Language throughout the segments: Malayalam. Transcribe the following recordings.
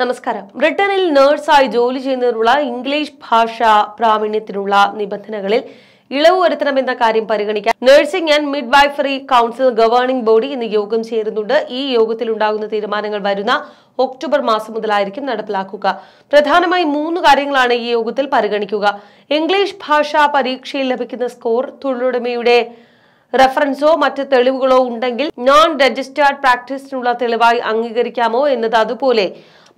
നമസ്കാരം ബ്രിട്ടനിൽ നേഴ്സായി ജോലി ചെയ്യുന്നതിനുള്ള ഇംഗ്ലീഷ് ഭാഷാ പ്രാവീണ്യത്തിനുള്ള നിബന്ധനകളിൽ ഇളവ് വരുത്തണമെന്ന കാര്യം പരിഗണിക്കാൻ nursing and midwifery council governing body ഇന്ന് യോഗം ചേരുന്നുണ്ട് ഈ യോഗത്തിൽ ഉണ്ടാകുന്ന തീരുമാനങ്ങൾ വരുന്ന ഒക്ടോബർ മാസം മുതലായിരിക്കും നടപ്പിലാക്കുക പ്രധാനമായി മൂന്ന് കാര്യങ്ങളാണ് ഈ യോഗത്തിൽ പരിഗണിക്കുക ഇംഗ്ലീഷ് ഭാഷാ പരീക്ഷയിൽ ലഭിക്കുന്ന സ്കോർ തൊഴിലുടമയുടെ റെഫറൻസോ മറ്റ് തെളിവുകളോ ഉണ്ടെങ്കിൽ നോൺ രജിസ്റ്റേർഡ് പ്രാക്ടീസിനുള്ള തെളിവായി അംഗീകരിക്കാമോ എന്നത് അതുപോലെ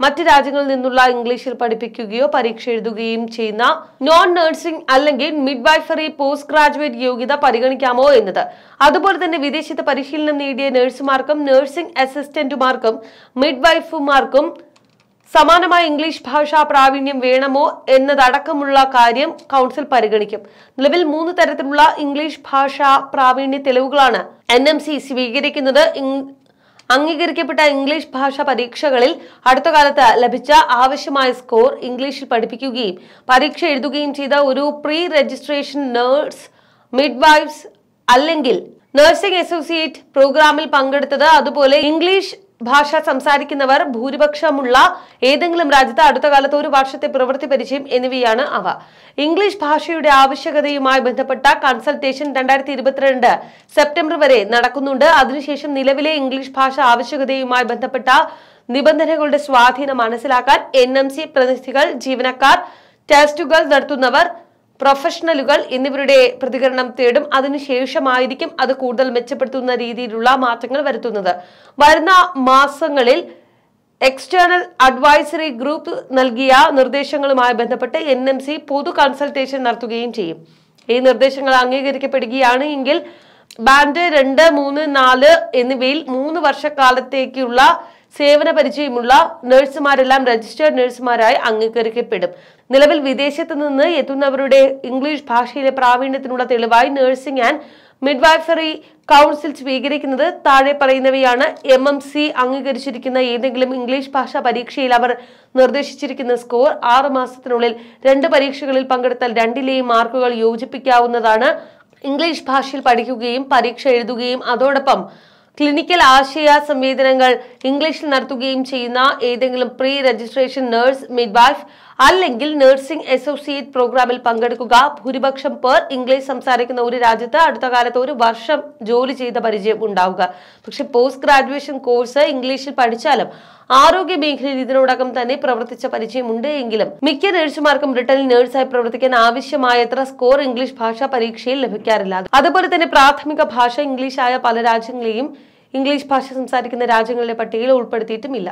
മറ്റ് രാജ്യങ്ങളിൽ നിന്നുള്ള ഇംഗ്ലീഷിൽ പഠിപ്പിക്കുകയോ പരീക്ഷ എഴുതുകയും ചെയ്യുന്ന നോൺ നഴ്സിംഗ് അല്ലെങ്കിൽ മിഡ് വൈഫറി പോസ്റ്റ് ഗ്രാജുവേറ്റ് യോഗ്യത പരിഗണിക്കാമോ എന്നത് അതുപോലെ തന്നെ വിദേശത്ത് പരിശീലനം നേടിയ നേഴ്സുമാർക്കും നഴ്സിംഗ് അസിസ്റ്റന്റുമാർക്കും മിഡ് വൈഫുമാർക്കും സമാനമായ ഇംഗ്ലീഷ് ഭാഷാ പ്രാവീണ്യം വേണമോ എന്നതടക്കമുള്ള കാര്യം കൗൺസിൽ പരിഗണിക്കും നിലവിൽ മൂന്ന് തരത്തിലുള്ള ഇംഗ്ലീഷ് ഭാഷാ പ്രാവീണ്യ തെളിവുകളാണ് എൻ എം സി സ്വീകരിക്കുന്നത് അംഗീകരിക്കപ്പെട്ട ഇംഗ്ലീഷ് ഭാഷാ പരീക്ഷകളിൽ അടുത്ത കാലത്ത് ലഭിച്ച ആവശ്യമായ സ്കോർ ഇംഗ്ലീഷിൽ പഠിപ്പിക്കുകയും പരീക്ഷ എഴുതുകയും ചെയ്ത ഒരു പ്രീ രജിസ്ട്രേഷൻ നേഴ്സ് മിഡ്വൈഫ്സ് അല്ലെങ്കിൽ നഴ്സിംഗ് അസോസിയേറ്റ് പ്രോഗ്രാമിൽ പങ്കെടുത്തത് അതുപോലെ ഇംഗ്ലീഷ് ഭാഷ സംസാരിക്കുന്നവർ ഭൂരിപക്ഷമുള്ള ഏതെങ്കിലും രാജ്യത്ത് അടുത്ത കാലത്ത് ഒരു വർഷത്തെ പ്രവൃത്തി പരിചയം എന്നിവയാണ് അവ ഇംഗ്ലീഷ് ഭാഷയുടെ ആവശ്യകതയുമായി ബന്ധപ്പെട്ട കൺസൾട്ടേഷൻ രണ്ടായിരത്തി ഇരുപത്തിരണ്ട് സെപ്റ്റംബർ വരെ നടക്കുന്നുണ്ട് അതിനുശേഷം നിലവിലെ ഇംഗ്ലീഷ് ഭാഷ ആവശ്യകതയുമായി ബന്ധപ്പെട്ട നിബന്ധനകളുടെ സ്വാധീനം മനസ്സിലാക്കാൻ എൻ എം സി പ്രതിനിധികൾ ജീവനക്കാർ ടെസ്റ്റുകൾ നടത്തുന്നവർ പ്രൊഫഷണലുകൾ എന്നിവരുടെ പ്രതികരണം തേടും അതിനുശേഷമായിരിക്കും അത് കൂടുതൽ മെച്ചപ്പെടുത്തുന്ന രീതിയിലുള്ള മാറ്റങ്ങൾ വരുത്തുന്നത് വരുന്ന മാസങ്ങളിൽ എക്സ്റ്റേണൽ അഡ്വൈസറി ഗ്രൂപ്പ് നൽകിയ നിർദ്ദേശങ്ങളുമായി ബന്ധപ്പെട്ട് എൻ എം സി പൊതു കൺസൾട്ടേഷൻ നടത്തുകയും ചെയ്യും ഈ നിർദ്ദേശങ്ങൾ അംഗീകരിക്കപ്പെടുകയാണ് എങ്കിൽ ബാൻഡ് രണ്ട് മൂന്ന് നാല് എന്നിവയിൽ മൂന്ന് വർഷക്കാലത്തേക്കുള്ള സേവന പരിചയമുള്ള നഴ്സുമാരെല്ലാം രജിസ്റ്റേർഡ് നഴ്സുമാരായി അംഗീകരിക്കപ്പെടും നിലവിൽ വിദേശത്ത് നിന്ന് എത്തുന്നവരുടെ ഇംഗ്ലീഷ് ഭാഷയിലെ പ്രാവീണ്യത്തിനുള്ള തെളിവായി നഴ്സിംഗ് ആൻഡ് മിഡ്വൈഫറി കൗൺസിൽ സ്വീകരിക്കുന്നത് താഴെ പറയുന്നവയാണ് എം എം സി അംഗീകരിച്ചിരിക്കുന്ന ഏതെങ്കിലും ഇംഗ്ലീഷ് ഭാഷാ പരീക്ഷയിൽ അവർ നിർദ്ദേശിച്ചിരിക്കുന്ന സ്കോർ ആറ് മാസത്തിനുള്ളിൽ രണ്ട് പരീക്ഷകളിൽ പങ്കെടുത്താൽ രണ്ടിലെയും മാർക്കുകൾ യോജിപ്പിക്കാവുന്നതാണ് ഇംഗ്ലീഷ് ഭാഷയിൽ പഠിക്കുകയും പരീക്ഷ എഴുതുകയും അതോടൊപ്പം ക്ലിനിക്കൽ ആശയ സംവേദനങ്ങൾ ഇംഗ്ലീഷിൽ നടത്തുകയും ചെയ്യുന്ന ഏതെങ്കിലും പ്രീ രജിസ്ട്രേഷൻ നഴ്സ് വൈഫ് അല്ലെങ്കിൽ നഴ്സിംഗ് അസോസിയേറ്റ് പ്രോഗ്രാമിൽ പങ്കെടുക്കുക ഭൂരിപക്ഷം പേർ ഇംഗ്ലീഷ് സംസാരിക്കുന്ന ഒരു രാജ്യത്ത് അടുത്ത കാലത്ത് ഒരു വർഷം ജോലി ചെയ്ത പരിചയം ഉണ്ടാവുക പക്ഷെ പോസ്റ്റ് ഗ്രാജുവേഷൻ കോഴ്സ് ഇംഗ്ലീഷിൽ പഠിച്ചാലും ആരോഗ്യ മേഖലയിൽ ഇതിനോടകം തന്നെ പ്രവർത്തിച്ച പരിചയമുണ്ട് എങ്കിലും മിക്ക നഴ്സുമാർക്കും ബ്രിട്ടനിൽ നഴ്സായി പ്രവർത്തിക്കാൻ ആവശ്യമായത്ര സ്കോർ ഇംഗ്ലീഷ് ഭാഷാ പരീക്ഷയിൽ ലഭിക്കാറില്ല അതുപോലെ തന്നെ പ്രാഥമിക ഭാഷ ഇംഗ്ലീഷായ പല രാജ്യങ്ങളെയും ഇംഗ്ലീഷ് ഭാഷ സംസാരിക്കുന്ന രാജ്യങ്ങളുടെ പട്ടികയിൽ ഉൾപ്പെടുത്തിയിട്ടുമില്ല